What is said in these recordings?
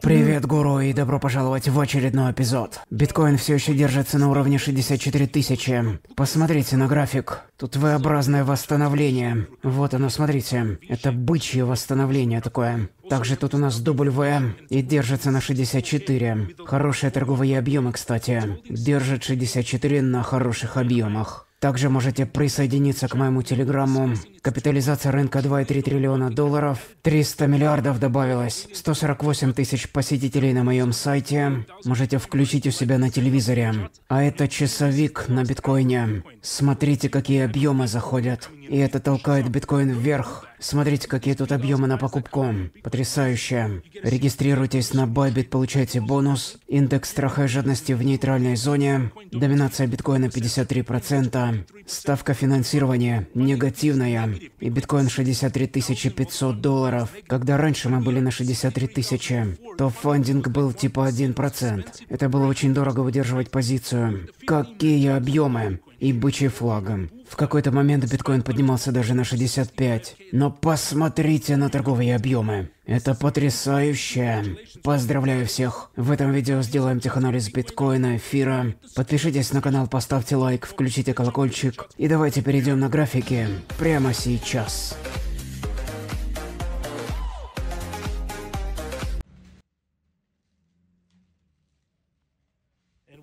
Привет, гуру, и добро пожаловать в очередной эпизод. Биткоин все еще держится на уровне 64 тысячи. Посмотрите на график. Тут V-образное восстановление. Вот оно, смотрите. Это бычье восстановление такое. Также тут у нас W и держится на 64. Хорошие торговые объемы, кстати. Держит 64 на хороших объемах. Также можете присоединиться к моему телеграмму. Капитализация рынка 2,3 триллиона долларов. 300 миллиардов добавилось. 148 тысяч посетителей на моем сайте. Можете включить у себя на телевизоре. А это часовик на биткоине. Смотрите, какие объемы заходят. И это толкает биткоин вверх. Смотрите, какие тут объемы на покупку. Потрясающе. Регистрируйтесь на Bybit, получайте бонус. Индекс страха и жадности в нейтральной зоне. Доминация биткоина 53%. Ставка финансирования негативная. И биткоин 63 500 долларов. Когда раньше мы были на 63 тысячи, то фандинг был типа 1%. Это было очень дорого выдерживать позицию. Какие объемы? И бычий флагом. В какой-то момент биткоин поднимался даже на 65. Но посмотрите на торговые объемы. Это потрясающе. Поздравляю всех. В этом видео сделаем теханализ биткоина, эфира. Подпишитесь на канал, поставьте лайк, включите колокольчик. И давайте перейдем на графики прямо сейчас.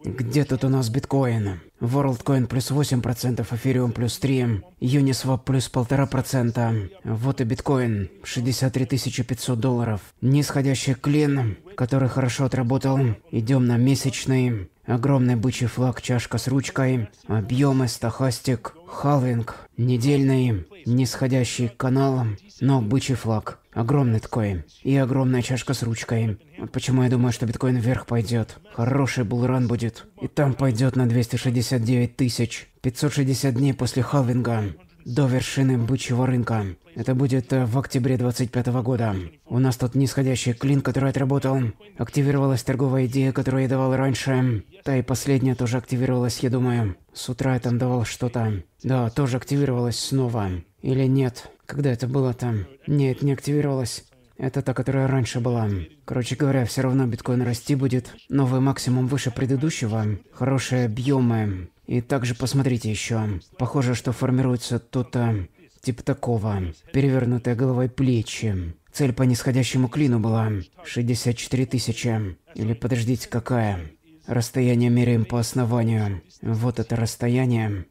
Где тут у нас биткоин? WorldCoin плюс 8%, Ethereum плюс 3, Uniswap плюс 1,5%. Вот и биткоин, 63 500 долларов. Нисходящий клин, который хорошо отработал. Идем на месячный. Огромный бычий флаг, чашка с ручкой, объемы, стахастик, халвинг, недельный, нисходящий канал, но бычий флаг. Огромный такой. И огромная чашка с ручкой. Вот почему я думаю, что биткоин вверх пойдет. Хороший булран будет. И там пойдет на 269 тысяч. 560 дней после халвинга. До вершины бычьего рынка. Это будет э, в октябре 25 года. У нас тут нисходящий клин, который отработал. Активировалась торговая идея, которую я давал раньше. Та и последняя тоже активировалась, я думаю. С утра я там давал что-то. Да, тоже активировалась снова. Или нет? Когда это было там? Нет, не активировалась. Это та, которая раньше была. Короче говоря, все равно биткоин расти будет. Новый максимум выше предыдущего. Хорошие объемы. И также посмотрите еще. Похоже, что формируется тут то э, типа такого. Перевернутая головой плечи. Цель по нисходящему клину была 64 тысячи. Или подождите, какая? Расстояние меряем по основанию. Вот это расстояние.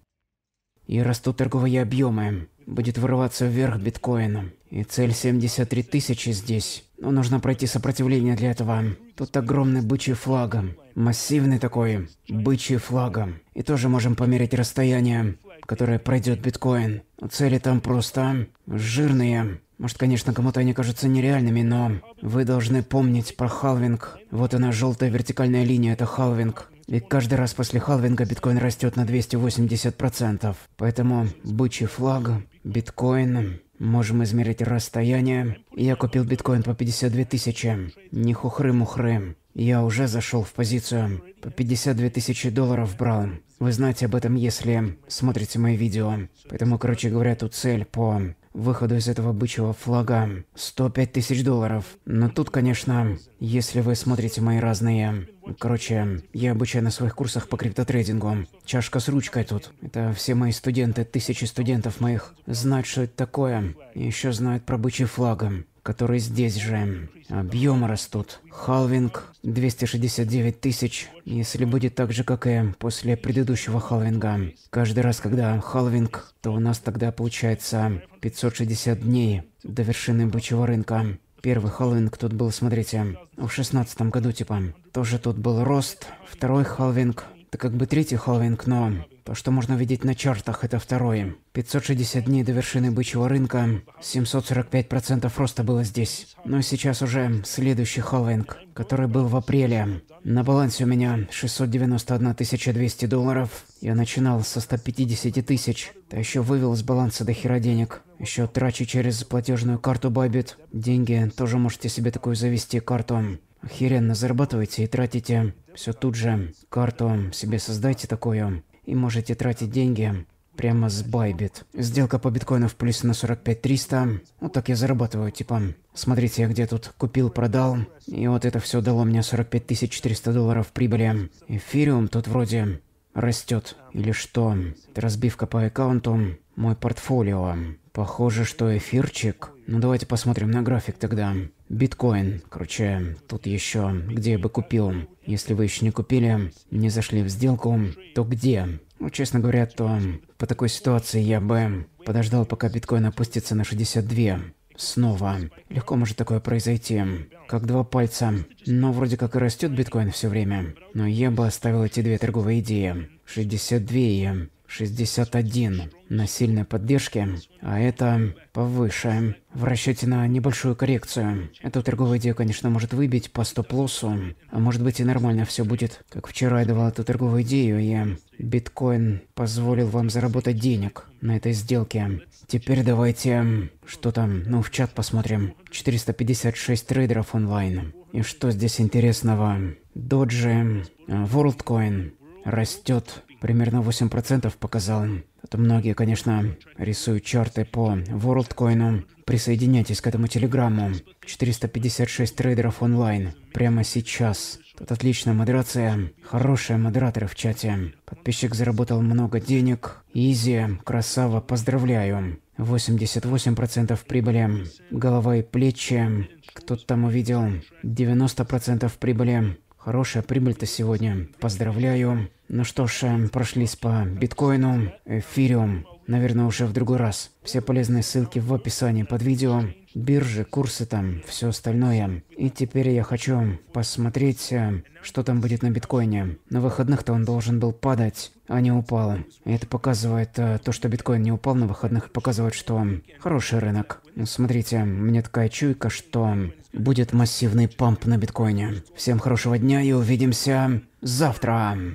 И растут торговые объемы будет вырываться вверх биткоином. И цель 73 тысячи здесь. Но нужно пройти сопротивление для этого. Тут огромный бычий флагом. Массивный такой бычий флагом. И тоже можем померить расстояние, которое пройдет биткоин. Но цели там просто жирные. Может, конечно, кому-то они кажутся нереальными, но вы должны помнить про халвинг. Вот она, желтая вертикальная линия, это халвинг. И каждый раз после халвинга биткоин растет на 280%. Поэтому бычий флаг Биткоином Можем измерить расстояние. Я купил биткоин по 52 тысячи. Не хухры-мухры. Я уже зашел в позицию. По 52 тысячи долларов брал. Вы знаете об этом, если смотрите мои видео. Поэтому, короче говоря, тут цель по выходу из этого бычьего флага 105 тысяч долларов. Но тут, конечно, если вы смотрите мои разные... Короче, я обучаю на своих курсах по криптотрейдингу. Чашка с ручкой тут. Это все мои студенты, тысячи студентов моих знают, что это такое. И еще знают про бычий флаг которые здесь же. Объемы растут. Халвинг 269 тысяч, если будет так же, как и после предыдущего халвинга. Каждый раз, когда халвинг, то у нас тогда получается 560 дней до вершины бычьего рынка. Первый халвинг тут был, смотрите, в шестнадцатом году типа. Тоже тут был рост. Второй халвинг, это как бы третий халвинг, но то, что можно видеть на чартах, это второе. 560 дней до вершины бычьего рынка, 745% роста было здесь. Но сейчас уже следующий халвинг, который был в апреле. На балансе у меня 691 200 долларов. Я начинал со 150 тысяч. Да еще вывел с баланса до хера денег. Еще трачу через платежную карту Бабит. Деньги тоже можете себе такую завести карту. Охеренно зарабатывайте и тратите все тут же. Карту себе создайте такую и можете тратить деньги прямо с Байбит. Сделка по биткоину в плюсе на 45 300. Вот так я зарабатываю, типа. Смотрите, я где тут купил, продал. И вот это все дало мне 45 400 долларов прибыли. Эфириум тут вроде растет. Или что? Это разбивка по аккаунту. Мой портфолио. Похоже, что эфирчик. Ну давайте посмотрим на график тогда биткоин. Короче, тут еще, где я бы купил. Если вы еще не купили, не зашли в сделку, то где? Ну, честно говоря, то по такой ситуации я бы подождал, пока биткоин опустится на 62. Снова. Легко может такое произойти. Как два пальца. Но вроде как и растет биткоин все время. Но я бы оставил эти две торговые идеи. 62 и 61 на сильной поддержке, а это повыше. В расчете на небольшую коррекцию. Эту торговую идею, конечно, может выбить по стоп-лоссу, а может быть и нормально все будет. Как вчера я давал эту торговую идею, и биткоин позволил вам заработать денег на этой сделке. Теперь давайте, что там, ну в чат посмотрим. 456 трейдеров онлайн. И что здесь интересного? Доджи, WorldCoin растет примерно 8% показал. Это а многие, конечно, рисуют чарты по WorldCoin. Присоединяйтесь к этому телеграмму. 456 трейдеров онлайн. Прямо сейчас. Тут отличная модерация, хорошие модераторы в чате. Подписчик заработал много денег. Изи, красава, поздравляю. 88% прибыли, голова и плечи, кто-то там увидел, 90% прибыли, Хорошая прибыль-то сегодня. Поздравляю. Ну что ж, э, прошлись по биткоину, эфириум, Наверное, уже в другой раз. Все полезные ссылки в описании под видео. Биржи, курсы там, все остальное. И теперь я хочу посмотреть, э, что там будет на биткоине. На выходных-то он должен был падать, а не упал. это показывает э, то, что биткоин не упал на выходных, показывает, что хороший рынок. Ну, смотрите, у меня такая чуйка, что будет массивный памп на биткоине. Всем хорошего дня и увидимся завтра.